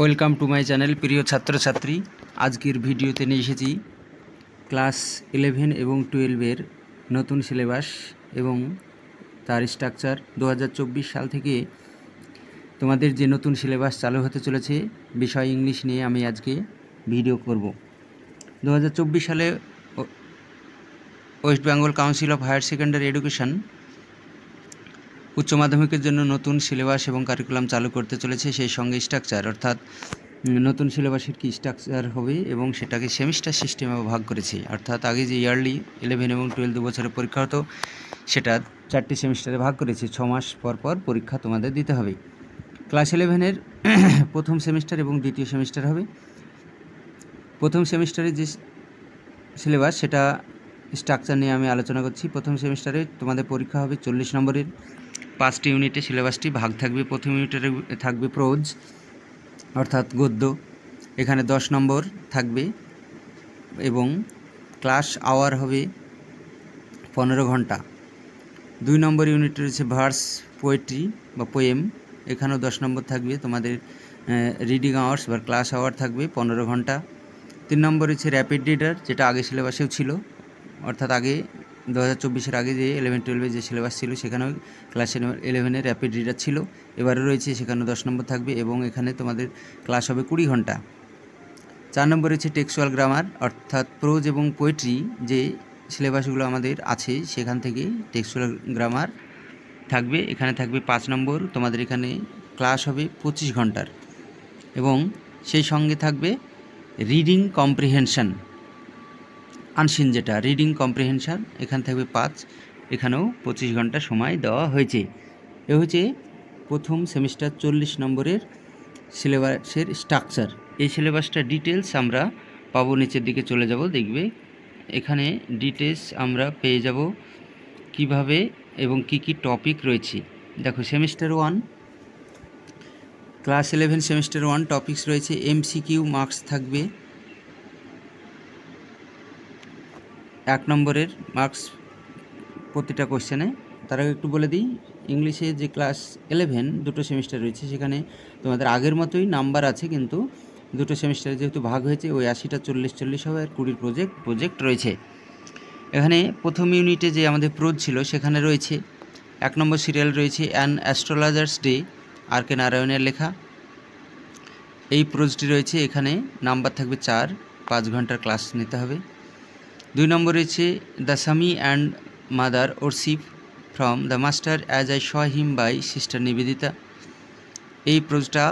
welcome to my channel প্রিয় ছাত্রছাত্রী আজকের ভিডিওতে নিয়ে এসেছি ক্লাস ইলেভেন এবং টুয়েলভের নতুন সিলেবাস এবং তার স্ট্রাকচার দু সাল থেকে তোমাদের যে নতুন সিলেবাস চালু হতে চলেছে বিষয় ইংলিশ নিয়ে আমি আজকে ভিডিও করব দু সালে West Bengal council of higher secondary education উচ্চ মাধ্যমিকের জন্য নতুন সিলেবাস এবং কারিকুলাম চালু করতে চলেছে সেই সঙ্গে স্ট্রাকচার অর্থাৎ নতুন সিলেবাসের কি স্ট্রাকচার হবে এবং সেটাকে সেমিস্টার সিস্টেমে ভাগ করেছে অর্থাৎ আগে যে ইয়ারলি ইলেভেন এবং টুয়েলভ দু বছরের পরীক্ষা হতো সেটা চারটি সেমিস্টারে ভাগ করেছে ছ মাস পর পর পরীক্ষা তোমাদের দিতে হবে ক্লাস ইলেভেনের প্রথম সেমিস্টার এবং দ্বিতীয় সেমিস্টার হবে প্রথম সেমিস্টারে যে সিলেবাস সেটা স্ট্রাকচার নিয়ে আমি আলোচনা করছি প্রথম সেমিস্টারে তোমাদের পরীক্ষা হবে চল্লিশ নম্বরের পাঁচটি ইউনিটে সিলেবাসটি ভাগ থাকবে প্রথম ইউনিটে থাকবে প্রোজ অর্থাৎ গদ্য এখানে দশ নম্বর থাকবে এবং ক্লাস আওয়ার হবে পনেরো ঘন্টা দুই নম্বর ইউনিট রয়েছে ভার্স পোয়েট্রি বা পোয়েম এখানেও দশ নম্বর থাকবে তোমাদের রিডিং আওয়ার্স বা ক্লাস আওয়ার থাকবে পনেরো ঘন্টা তিন নম্বর হচ্ছে র্যাপিড রিডার যেটা আগে সিলেবাসেও ছিল অর্থাৎ আগে দু হাজার চব্বিশের আগে যে ইলেভেন টুয়েলভে যে সিলেবাস ছিল সেখানেও ক্লাস ইলেভেনের র্যাপিড রিডার ছিল এবারও রয়েছে সেখানে দশ নম্বর থাকবে এবং এখানে তোমাদের ক্লাস হবে কুড়ি ঘন্টা চার নম্বর রয়েছে টেক্সুয়াল গ্রামার অর্থাৎ প্রোজ এবং পোয়েট্রি যে সিলেবাসগুলো আমাদের আছে সেখান থেকে টেক্সুয়াল গ্রামার থাকবে এখানে থাকবে পাঁচ নম্বর তোমাদের এখানে ক্লাস হবে পঁচিশ ঘন্টার এবং সেই সঙ্গে থাকবে রিডিং কম্প্রিহেনশন আনসিন যেটা রিডিং কম্প্রিহেনশান এখানে থাকবে পাঁচ এখানেও পঁচিশ ঘন্টা সময় দেওয়া হয়েছে এ হচ্ছে প্রথম সেমিস্টার চল্লিশ নম্বরের সিলেবাসের স্ট্রাকচার এই সিলেবাসটা ডিটেলস আমরা পাবো নিচের দিকে চলে যাব দেখবে এখানে ডিটেলস আমরা পেয়ে যাব কিভাবে এবং কি কি টপিক রয়েছে দেখো semester one class eleven semester one topics রয়েছে এমসিকিউ মার্কস থাকবে এক নম্বরের মার্কস প্রতিটা কোশ্চেনে তার আগে একটু বলে দিই ইংলিশে যে ক্লাস ইলেভেন দুটো সেমিস্টার রয়েছে সেখানে তোমাদের আগের মতোই নাম্বার আছে কিন্তু দুটো সেমিস্টারে যেহেতু ভাগ হয়েছে ওই আশিটা চল্লিশ চল্লিশ হবে আর কুড়ির প্রজেক্ট প্রজেক্ট রয়েছে এখানে প্রথম ইউনিটে যে আমাদের প্রোজ ছিল সেখানে রয়েছে এক নম্বর সিরিয়াল রয়েছে an astrologer's day R K নারায়ণের লেখা এই প্রোজটি রয়েছে এখানে নাম্বার থাকবে চার পাঁচ ঘন্টার ক্লাস নিতে হবে দুই নম্বর রয়েছে the Swami and mother worship from the master as I saw him by sister Nivedita এই প্রোজটা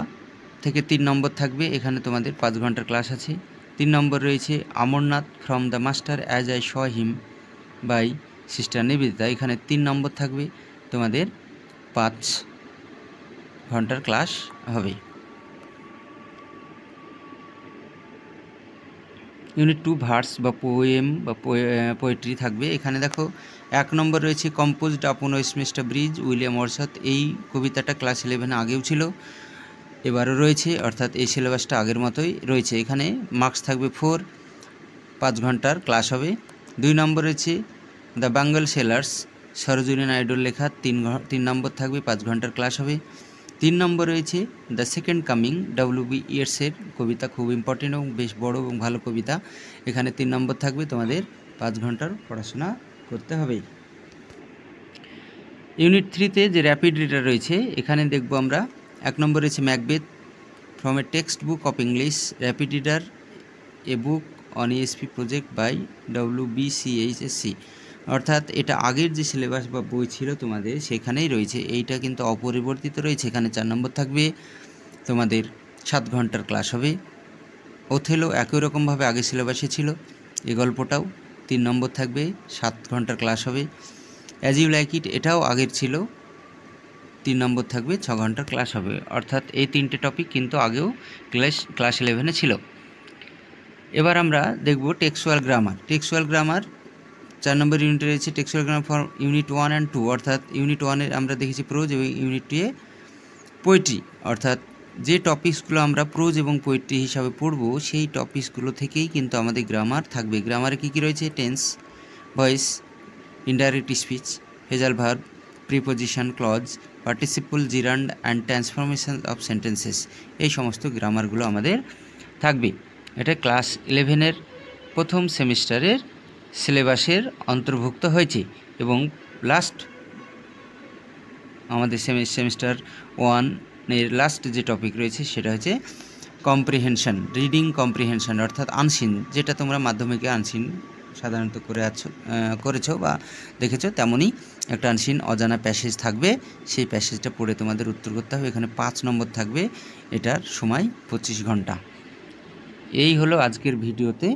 থেকে তিন নম্বর থাকবে এখানে তোমাদের পাঁচ ঘন্টার ক্লাস আছে তিন নম্বর রয়েছে Amarnath from the master as I saw him by sister Nivedita এখানে তিন নম্বর থাকবে তোমাদের পাঁচ ঘন্টার ক্লাস হবে ইউনিট টু ভার্স বা পোয়েম বা পোয়েট্রি থাকবে এখানে দেখো এক নম্বর রয়েছে কম্পোজড আপন ওয়েস্টমিস্টার ব্রিজ উইলিয়াম ওয়ার্সাত এই কবিতাটা ক্লাস ইলেভেনে আগেও ছিল এবারও রয়েছে অর্থাৎ এই সিলেবাসটা আগের মতোই রয়েছে এখানে মার্কস থাকবে ফোর পাঁচ ঘন্টার ক্লাস হবে দুই নম্বর রয়েছে দ্য বাঙ্গল সেলার্স সরোজিনী নাইডুর লেখা তিন তিন নম্বর থাকবে পাঁচ ঘন্টার ক্লাস হবে তিন নম্বর রয়েছে the second coming W B ইয়ার্সের কবিতা খুব ইম্পর্টেন্ট এবং বেশ বড় এবং ভালো কবিতা এখানে তিন নম্বর থাকবে তোমাদের পাঁচ ঘন্টার পড়াশোনা করতে হবে ইউনিট থ্রিতে যে র্যাপিড রিডার রয়েছে এখানে দেখব আমরা এক নম্বর রয়েছে Macbeth from a textbook of English rapid reader a book on ESP project by W C অর্থাৎ এটা আগের যে সিলেবাস বা বই ছিল তোমাদের সেখানেই রয়েছে এইটা কিন্তু অপরিবর্তিত রয়েছে এখানে চার নম্বর থাকবে তোমাদের সাত ঘন্টার ক্লাস হবে ওথেলো একই রকমভাবে আগের সিলেবাসে ছিল এ গল্পটাও তিন নম্বর থাকবে সাত ঘন্টার ক্লাস হবে অ্যাজ ইউ লাইক ইট এটাও আগের ছিল তিন নম্বর থাকবে ছ ঘন্টার ক্লাস হবে অর্থাৎ এই তিনটে টপিক কিন্তু আগেও ক্লাস ক্লাস ইলেভেনে ছিল এবার আমরা দেখব টেক্সুয়াল গ্রামার টেক্সুয়াল গ্রামার চার নম্বর ইউনিটে রয়েছে grammar from unit one and two অর্থাৎ ইউনিট ওয়ানের আমরা দেখেছি প্রোজ এবং ইউনিট টুয়ে পোয়েট্রি অর্থাৎ যে টপিকসগুলো আমরা প্রোজ এবং পোয়েট্রি হিসাবে পড়ব সেই টপিকসগুলো থেকেই কিন্তু আমাদের গ্রামার থাকবে গ্রামারে কী কী রয়েছে tense voice indirect speech phrasal verb preposition clause participle gerund and transformation of sentences এই সমস্ত গ্রামারগুলো আমাদের থাকবে এটা ক্লাস ইলেভেনের প্রথম সেমিস্টারের সিলেবাসের অন্তর্ভুক্ত হয়েছে এবং লাস্ট আমাদের সেমিস্টার ওয়ানের লাস্ট যে টপিক রয়েছে সেটা হচ্ছে কম্প্রিহেনশন রিডিং কম্প্রিহেনশন অর্থাৎ আনসিন যেটা তোমরা মাধ্যমিকে আনসিন সাধারণত করে আছো করেছো বা দেখেছো তেমনই একটা আনসিন অজানা প্যাসেজ থাকবে সেই প্যাসেজটা পড়ে তোমাদের উত্তর করতে হবে এখানে পাঁচ নম্বর থাকবে এটার সময় পঁচিশ ঘন্টা এই হলো আজকের ভিডিওতে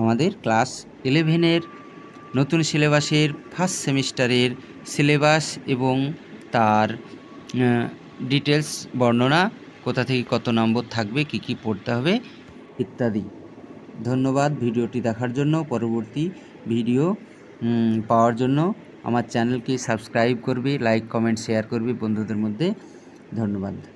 আমাদের ক্লাস ইলেভেনের নতুন সিলেবাসের ফার্স্ট সেমিস্টারের সিলেবাস এবং তার ডিটেলস বর্ণনা কোথা থেকে কত নম্বর থাকবে কি কি পড়তে হবে ইত্যাদি ধন্যবাদ ভিডিওটি দেখার জন্য পরবর্তী ভিডিও পাওয়ার জন্য আমার চ্যানেলকে সাবস্ক্রাইব করবে লাইক কমেন্ট শেয়ার করবে বন্ধুদের মধ্যে ধন্যবাদ